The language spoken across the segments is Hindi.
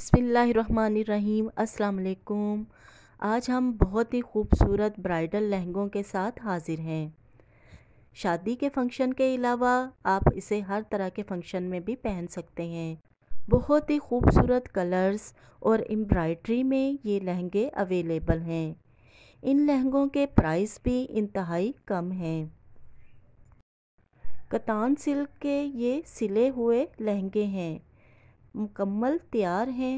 बिसमीम अस्सलाम आज हम बहुत ही खूबसूरत ब्राइडल लहंगों के साथ हाज़िर हैं शादी के फंक्शन के अलावा आप इसे हर तरह के फंक्शन में भी पहन सकते हैं बहुत ही खूबसूरत कलर्स और एम्ब्रॉयडरी में ये लहंगे अवेलेबल हैं इन लहंगों के प्राइस भी इंतहाई कम हैं कतान सिल्क के ये सिले हुए लहंगे हैं मुकम्मल तैयार हैं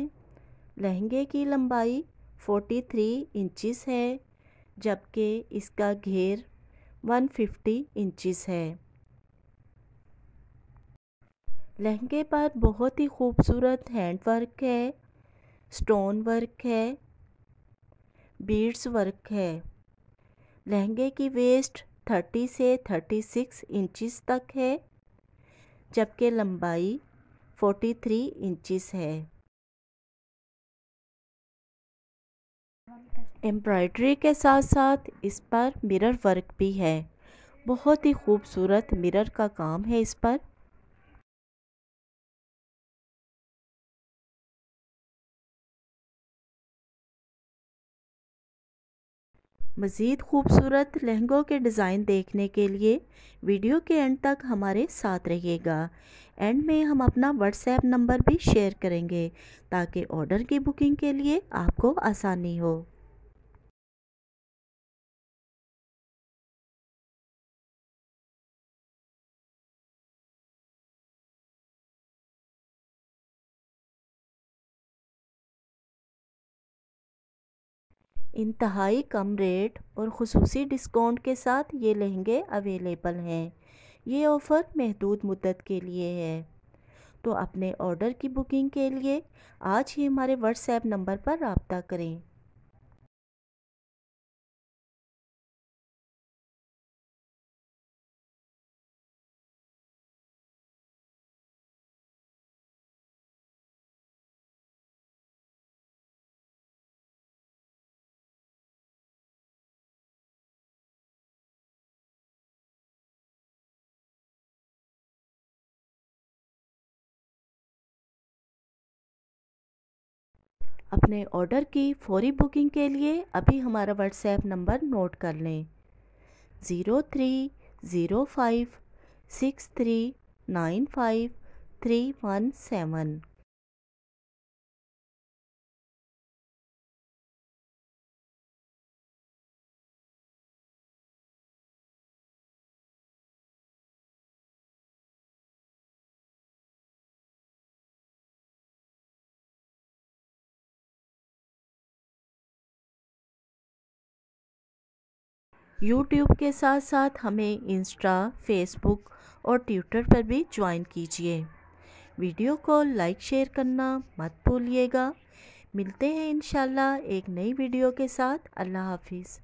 लहंगे की लंबाई 43 इंचेस है जबकि इसका घेर 150 इंचेस है लहंगे पर बहुत ही खूबसूरत हैंड वर्क है स्टोन वर्क है बीड्स वर्क है लहंगे की वेस्ट 30 से 36 इंचेस तक है जबकि लंबाई 43 इंचेस है एम्ब्रॉयडरी के साथ साथ इस पर मिरर वर्क भी है बहुत ही खूबसूरत मिरर का काम है इस पर मज़ीद खूबसूरत लहंगों के डिज़ाइन देखने के लिए वीडियो के एंड तक हमारे साथ रहिएगा एंड में हम अपना व्हाट्सएप नंबर भी शेयर करेंगे ताकि ऑर्डर की बुकिंग के लिए आपको आसानी हो इंतहाई कम रेट और खसूस डिस्काउंट के साथ ये लहंगे अवेलेबल हैं ये ऑफ़र महदूद मदत के लिए है तो अपने ऑर्डर की बुकिंग के लिए आज ही हमारे व्हाट्सएप नंबर पर रबता करें अपने ऑर्डर की फौरी बुकिंग के लिए अभी हमारा व्हाट्सएप नंबर नोट कर लें zero three zero five six three nine five three one seven YouTube के साथ साथ हमें इंस्टा फेसबुक और ट्विटर पर भी ज्वाइन कीजिए वीडियो को लाइक शेयर करना मत भूलिएगा मिलते हैं इन एक नई वीडियो के साथ अल्लाह हाफिज़